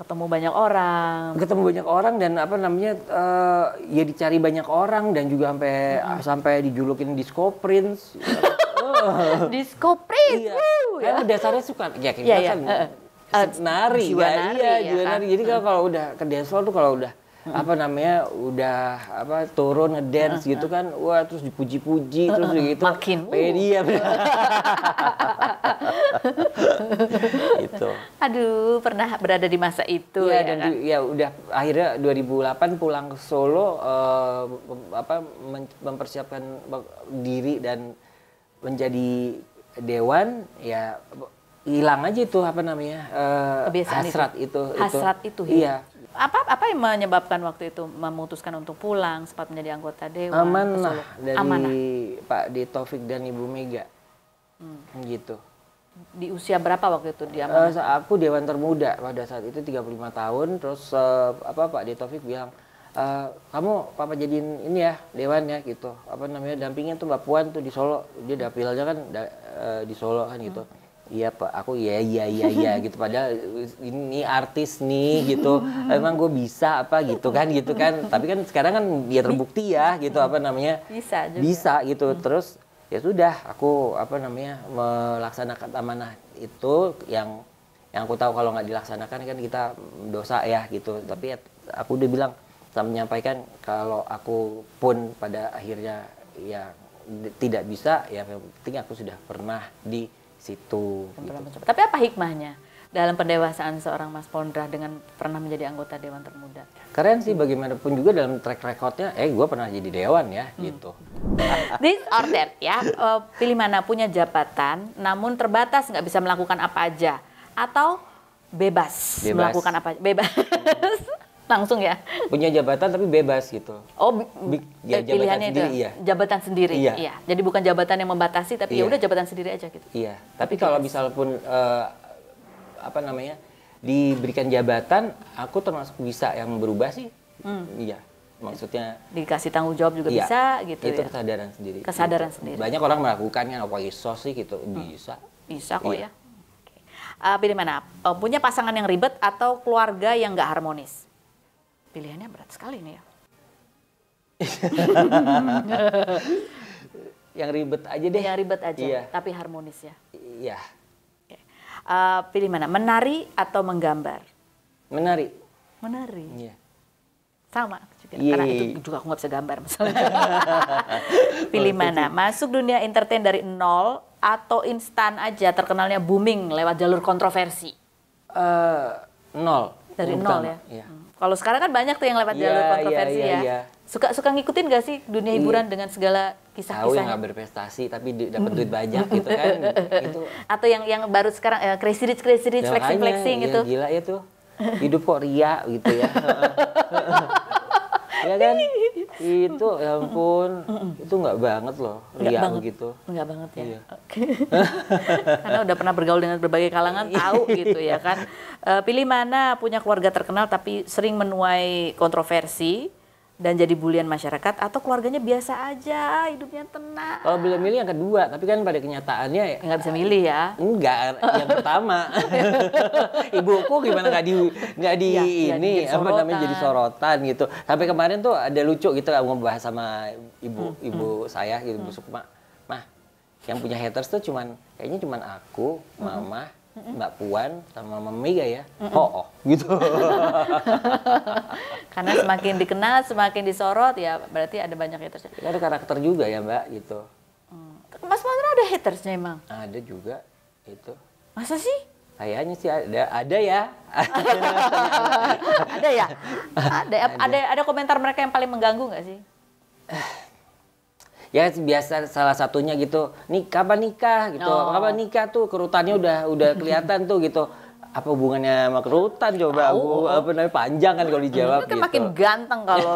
ketemu banyak orang ketemu banyak orang dan apa namanya uh, ya dicari banyak orang dan juga sampai hmm. sampai dijulukin disco prince disco print. Iya. Ya. Karena dasarnya suka ya kayak yeah, kan. Yeah. nari, ya, nari, iya, ya, jiwa nari. Kan? Jadi kalau, eh. kalau udah ke dance floor tuh kalau udah apa namanya udah apa turun ngedance gitu kan wah terus dipuji-puji terus gitu makin media uh. dia gitu aduh pernah berada di masa itu ya, ya dan kan? ya udah akhirnya 2008 pulang ke Solo uh, apa mempersiapkan diri dan menjadi dewan ya hilang aja itu apa namanya uh, hasrat itu. itu hasrat itu, itu ya. iya apa apa yang menyebabkan waktu itu memutuskan untuk pulang sempat menjadi anggota dewan amanah dari amanah. Pak di Taufik dan Ibu Mega hmm. gitu di usia berapa waktu itu dia uh, aku dewan termuda pada saat itu 35 tahun terus uh, apa Pak di Taufik bilang Eh, kamu papa jadiin ini ya dewan ya gitu apa namanya dampingin tuh mbak puan tuh di Solo dia dapilnya kan da, uh, di Solo kan gitu hmm. iya pak aku iya iya iya iya gitu padahal ini artis nih gitu emang gue bisa apa gitu kan gitu kan tapi kan sekarang kan biar terbukti ya gitu apa namanya bisa juga. bisa gitu hmm. terus ya sudah aku apa namanya melaksanakan amanah itu yang yang aku tahu kalau nggak dilaksanakan kan kita dosa ya gitu tapi ya, aku udah bilang saya menyampaikan kalau aku pun pada akhirnya ya tidak bisa ya yang penting aku sudah pernah di situ gitu. tapi apa hikmahnya dalam pendewasaan seorang Mas Pondra dengan pernah menjadi anggota Dewan Termuda? Keren sih bagaimanapun juga dalam track recordnya, eh gue pernah jadi Dewan ya hmm. gitu. This or that ya, oh, pilih mana punya jabatan namun terbatas nggak bisa melakukan apa aja atau bebas, bebas. melakukan apa aja, bebas. Hmm langsung ya punya jabatan tapi bebas gitu oh Bi ya, eh, jabatan sendiri itu. Ya? iya jabatan sendiri iya. iya jadi bukan jabatan yang membatasi tapi ya iya. ya udah jabatan sendiri aja gitu iya tapi gitu. kalau misal pun uh, eh, apa namanya diberikan jabatan aku termasuk bisa yang berubah sih hmm. iya maksudnya dikasih tanggung jawab juga iya, bisa gitu itu ya. kesadaran sendiri kesadaran gitu. sendiri banyak orang melakukan yang apa iso sih gitu hmm. bisa bisa kok iya. ya uh, pilih mana uh, punya pasangan yang ribet atau keluarga yang nggak harmonis pilihannya berat sekali nih ya. yang ribet aja deh. Yang ribet aja, iya. tapi harmonis ya. Iya. Uh, pilih mana, menari atau menggambar? Menari. Menari. Iya. Sama juga, Yeay. karena itu juga aku nggak bisa gambar misalnya. pilih oh, mana, masuk dunia entertain dari nol atau instan aja terkenalnya booming lewat jalur kontroversi? Uh, nol. Dari nol ya? Iya. Hmm kalau sekarang kan banyak tuh yang lewat yeah, jalur iya, iya, kontroversi yeah, yeah, ya. Yeah. Suka suka ngikutin gak sih dunia hiburan yeah. dengan segala kisah kisah Tahu yang nggak berprestasi tapi dapat duit banyak gitu kan? itu. Atau yang yang baru sekarang eh, crazy rich crazy rich ya, flexing flexing iya, gitu. gila ya tuh. Hidup kok ria gitu ya. ya kan iya. itu ya ampun itu nggak banget loh ria banget. gitu nggak banget ya iya. karena udah pernah bergaul dengan berbagai kalangan iya. tahu gitu ya kan eh, pilih mana punya keluarga terkenal tapi sering menuai kontroversi dan jadi bulian masyarakat atau keluarganya biasa aja hidupnya tenang kalau belum milih yang kedua tapi kan pada kenyataannya ya- nggak bisa milih ya enggak yang pertama ibuku gimana nggak di nggak di ya, ini ya, apa namanya jadi sorotan gitu Tapi kemarin tuh ada lucu gitu lah ngobrol sama ibu hmm, ibu hmm. saya gitu hmm. busuk mak mah yang punya haters tuh cuman kayaknya cuman aku hmm. mama hmm Mbak Puan sama Mama Mega ya oh, oh gitu karena semakin dikenal semakin disorot ya berarti ada banyak hatersnya ada karakter juga ya Mbak gitu mm. Mas Mandra ada hatersnya emang ada juga itu masa sih Kayaknya sih ada, ada ya. ada ya. Ada, ada, ada, ada komentar mereka yang paling mengganggu nggak sih? Eh, ya biasa salah satunya gitu nih kapan nikah gitu oh. kapan nikah tuh kerutannya udah udah kelihatan tuh gitu apa hubungannya sama kerutan coba oh, aku apa namanya panjang kan kalau dijawab kan gitu. makin ganteng kalau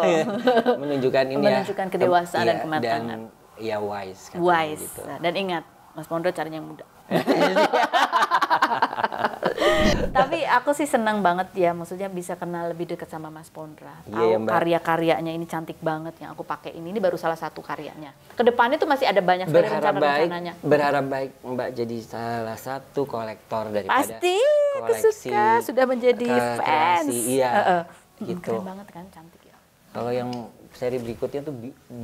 menunjukkan ini ya. menunjukkan ya, kedewasaan iya, dan kematangan dan ya wise wise gitu. dan ingat Mas Pondro caranya yang muda Tapi aku sih senang banget ya, maksudnya bisa kenal lebih dekat sama Mas Pondra. Iya, Tahu iya, karya-karyanya ini cantik banget yang aku pakai ini. Ini baru salah satu karyanya. Kedepannya tuh masih ada banyak berharap rencana-rencananya. Berharap baik Mbak jadi salah satu kolektor dari Pasti, koleksi. Sudah menjadi eh, fans. Iya, uh -uh. gitu. Keren banget kan, cantik ya. Kalau yang seri berikutnya tuh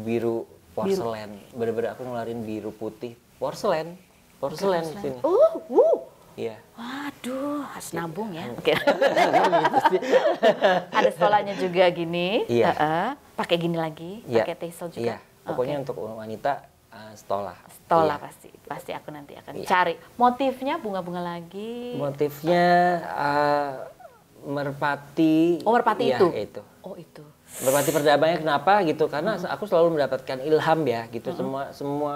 biru porselen. Bener-bener aku ngeluarin biru putih porselen. Porselen, porselen. sini. Oh, uh, uh. Iya. Waduh, harus nabung ya. Oke. Okay. Ada sekolahnya juga gini. Iya. Uh -uh. Pakai gini lagi, iya. pakai tesel juga. Iya. Pokoknya okay. untuk wanita uh, eh, stola. Stola iya. pasti. Pasti aku nanti akan iya. cari. Motifnya bunga-bunga lagi. Motifnya uh, merpati. Oh, merpati ya, itu. itu. Oh, itu. Merpati perdamaian kenapa gitu? Karena hmm. aku selalu mendapatkan ilham ya gitu. Hmm. Semua semua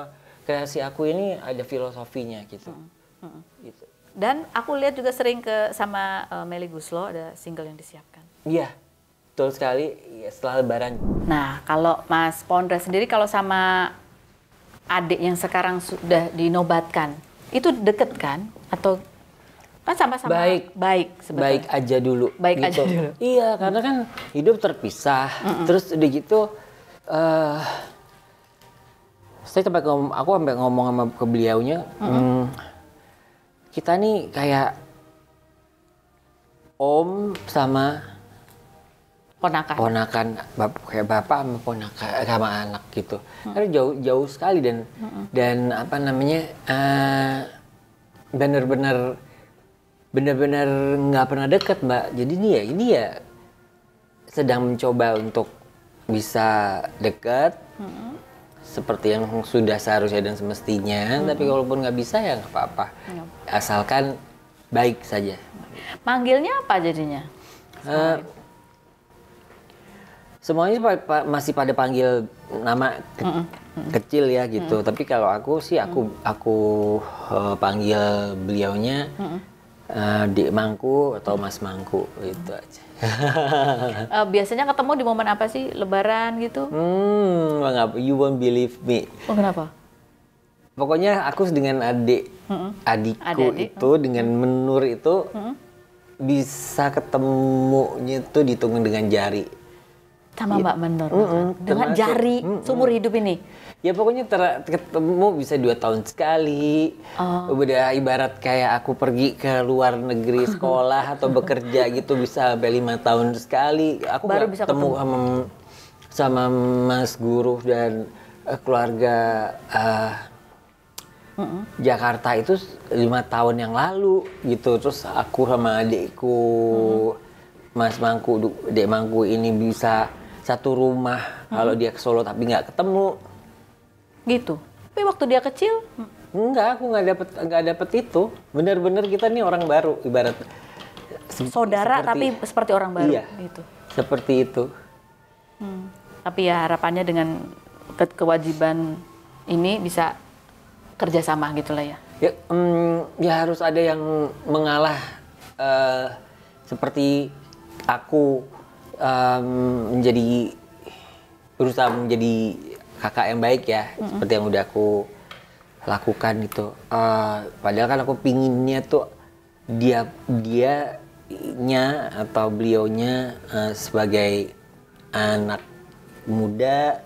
kreasi aku ini ada filosofinya gitu. Hmm. Hmm. gitu. Dan aku lihat juga sering ke sama uh, eh, Meli Guslo ada single yang disiapkan. Iya, betul sekali ya, setelah Lebaran. Nah, kalau Mas Pondra sendiri kalau sama adik yang sekarang sudah dinobatkan, itu deket kan? Atau kan sama-sama baik baik baik aja dulu baik gitu. aja dulu iya karena kan hidup terpisah mm -mm. terus udah gitu uh, saya sampai aku sampai ngomong sama ke beliaunya mm kita nih kayak om sama ponakan ponakan bap, kayak bapak sama ponakan sama anak gitu hmm. karena jauh jauh sekali dan hmm. dan apa namanya uh, eh, bener benar bener-bener nggak pernah dekat mbak jadi ini ya ini ya sedang mencoba untuk bisa dekat hmm. seperti yang sudah seharusnya dan semestinya hmm. tapi kalaupun nggak bisa ya nggak apa-apa asalkan baik saja. Manggilnya apa jadinya? Uh, semuanya pa masih pada panggil nama ke mm -mm. kecil ya gitu. Mm -mm. Tapi kalau aku sih aku mm -mm. aku uh, panggil beliaunya mm -mm. Uh, Dik Mangku atau Mas Mangku itu aja. uh, biasanya ketemu di momen apa sih? Lebaran gitu? Hmm, you won't believe me. Oh, kenapa? Pokoknya aku dengan adik hmm. adikku Adik. itu dengan menur itu hmm. bisa ketemunya itu ditunggu dengan jari. Sama iya. Mbak Menur, mm -hmm. dengan termasuk, jari mm -hmm. seumur hidup ini. Ya pokoknya ter ketemu bisa dua tahun sekali. Oh. Udah ibarat kayak aku pergi ke luar negeri sekolah atau bekerja gitu bisa sampai lima tahun sekali. Aku baru bisa ketemu, sama sama Mas Guru dan eh, keluarga uh, Jakarta itu lima tahun yang lalu gitu. Terus aku sama adikku, mm-hmm. Mas Mangku, Dek Mangku ini bisa satu rumah mm-hmm. kalau dia ke Solo tapi nggak ketemu. Gitu. Tapi waktu dia kecil? Enggak, aku nggak dapet nggak dapet itu. Bener-bener kita nih orang baru ibarat. Saudara seperti, tapi seperti orang baru. Iya. Gitu. Seperti itu. Hmm. Tapi ya harapannya dengan ke- kewajiban ini bisa kerjasama gitu lah ya? Ya, um, ya harus ada yang mengalah uh, seperti aku um, menjadi berusaha menjadi kakak yang baik ya, mm -hmm. seperti yang udah aku lakukan gitu. Uh, padahal kan aku pinginnya tuh dia dia nya atau beliaunya uh, sebagai anak muda,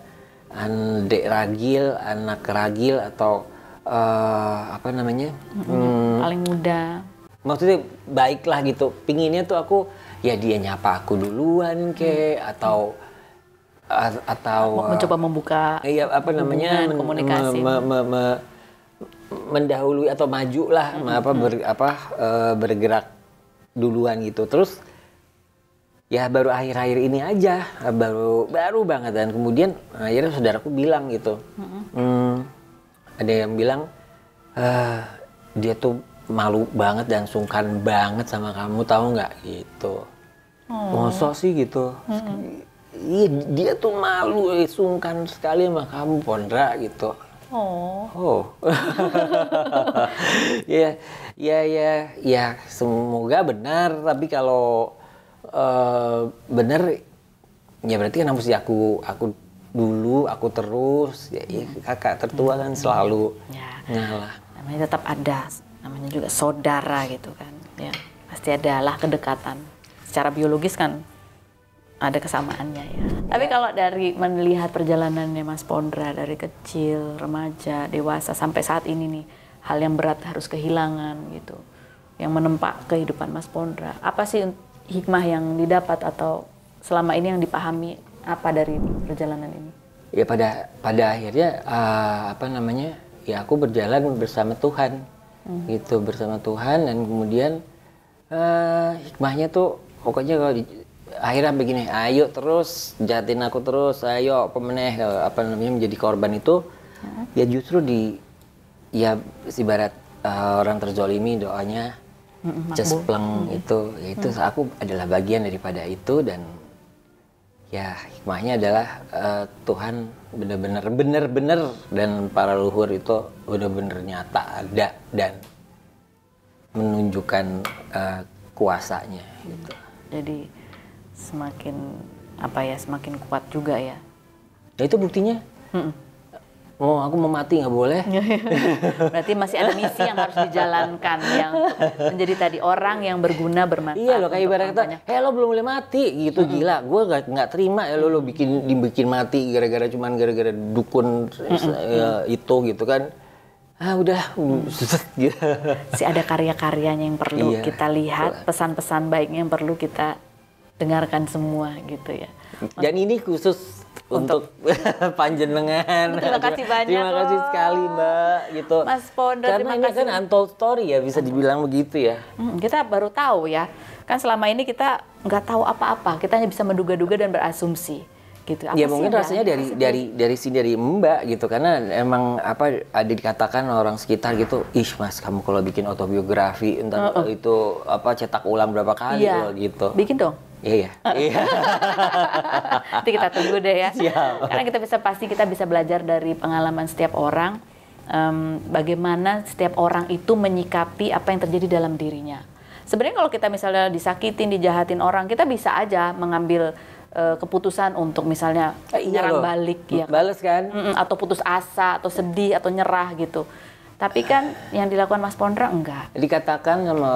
anak ragil, anak ragil atau uh, apa namanya mm -hmm. paling muda maksudnya baik lah gitu pinginnya tuh aku ya dia nyapa aku duluan ke hmm. atau a, atau mencoba membuka eh, iya apa namanya komunikasi me, me, me, mendahului atau maju lah hmm. apa ber, apa uh, bergerak duluan gitu terus ya baru akhir-akhir ini aja baru baru banget dan kemudian akhirnya saudaraku bilang gitu hmm. Hmm, ada yang bilang ah, dia tuh malu banget dan sungkan banget sama kamu tahu nggak gitu hmm. Oh. mosok sih gitu hmm. iya dia tuh malu eh, sungkan sekali sama kamu Pondra gitu oh oh ya ya ya ya semoga benar tapi kalau uh, benar ya berarti kan harus aku aku dulu aku terus ya, ya. kakak tertua kan hmm. kan selalu ya. ngalah namanya tetap ada namanya juga saudara gitu kan ya pasti adalah kedekatan secara biologis kan ada kesamaannya ya. ya. Tapi kalau dari melihat perjalanannya Mas Pondra dari kecil, remaja, dewasa sampai saat ini nih, hal yang berat harus kehilangan gitu, yang menempa kehidupan Mas Pondra. Apa sih hikmah yang didapat atau selama ini yang dipahami apa dari perjalanan ini? Ya pada pada akhirnya uh, apa namanya ya aku berjalan bersama Tuhan hmm. gitu bersama Tuhan dan kemudian uh, hikmahnya tuh pokoknya kalau di, akhirnya begini ayo terus jatin aku terus ayo pemeneh apa namanya menjadi korban itu hmm. ya justru di ya ibarat uh, orang terzolimi doanya hmm, cespleng hmm. itu ya itu hmm. aku adalah bagian daripada itu dan ya hikmahnya adalah uh, Tuhan benar-benar benar-benar dan para luhur itu benar-benar nyata ada dan menunjukkan uh, kuasanya gitu. Jadi semakin apa ya semakin kuat juga ya. Ya itu buktinya. Mm oh aku mau mati nggak boleh. Berarti masih ada misi yang harus dijalankan yang menjadi tadi orang yang berguna bermanfaat. Iya loh kayak ibaratnya kata, hey, lo belum boleh mati." gitu -hmm. gila. Gue nggak nggak terima ya lo lo bikin dibikin mati gara-gara cuman gara-gara dukun mm -hmm. itu gitu kan. Ah udah gitu. si ada karya-karyanya yang perlu iya. kita lihat, pesan-pesan baiknya yang perlu kita dengarkan semua gitu ya. Dan ini khusus untuk, panjenengan. Terima kasih banyak. Terima kasih sekali Mbak gitu. Mas Pondo Karena terima kan kasih. kan untold story ya bisa dibilang begitu ya. Hmm, kita baru tahu ya. Kan selama ini kita nggak tahu apa-apa. Kita hanya bisa menduga-duga dan berasumsi gitu. Apa ya mungkin rasanya dari, dari dari dari sini dari Mbak gitu karena emang apa ada dikatakan orang sekitar gitu, ih Mas kamu kalau bikin autobiografi entar uh -uh. itu apa cetak ulang berapa kali ya. loh, gitu. Bikin dong Iya, iya. Oh. iya. Nanti kita tunggu deh ya. Siap. Karena kita bisa pasti kita bisa belajar dari pengalaman setiap orang um, bagaimana setiap orang itu menyikapi apa yang terjadi dalam dirinya. Sebenarnya kalau kita misalnya disakitin, dijahatin orang, kita bisa aja mengambil uh, keputusan untuk misalnya eh, iya nyerang loh. balik ya. Balas kan? Mm -mm, atau putus asa, atau sedih, atau nyerah gitu. Tapi kan yang dilakukan Mas Pondra enggak. Dikatakan sama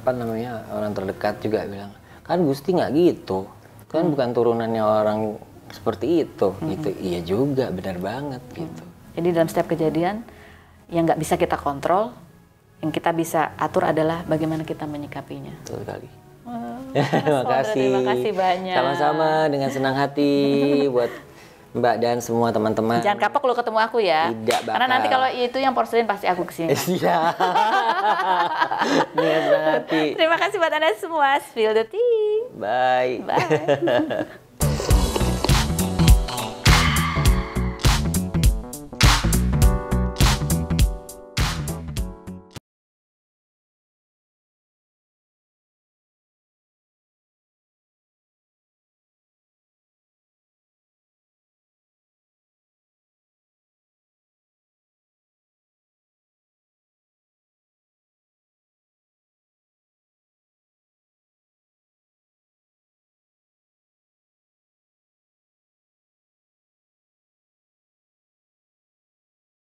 apa namanya orang terdekat juga bilang, kan Gusti nggak gitu kan hmm. bukan turunannya orang seperti itu hmm. gitu iya juga benar banget hmm. gitu jadi dalam setiap kejadian yang nggak bisa kita kontrol yang kita bisa atur adalah bagaimana kita menyikapinya betul sekali Terima kasih. Terima kasih banyak. Sama-sama dengan senang hati buat Mbak dan semua teman-teman. Jangan kapok lo ketemu aku ya. Tidak bakal. Karena nanti kalau itu yang porselin pasti aku kesini. Eh, iya. Terima kasih buat Anda semua. Spill the tea. Bye. Bye.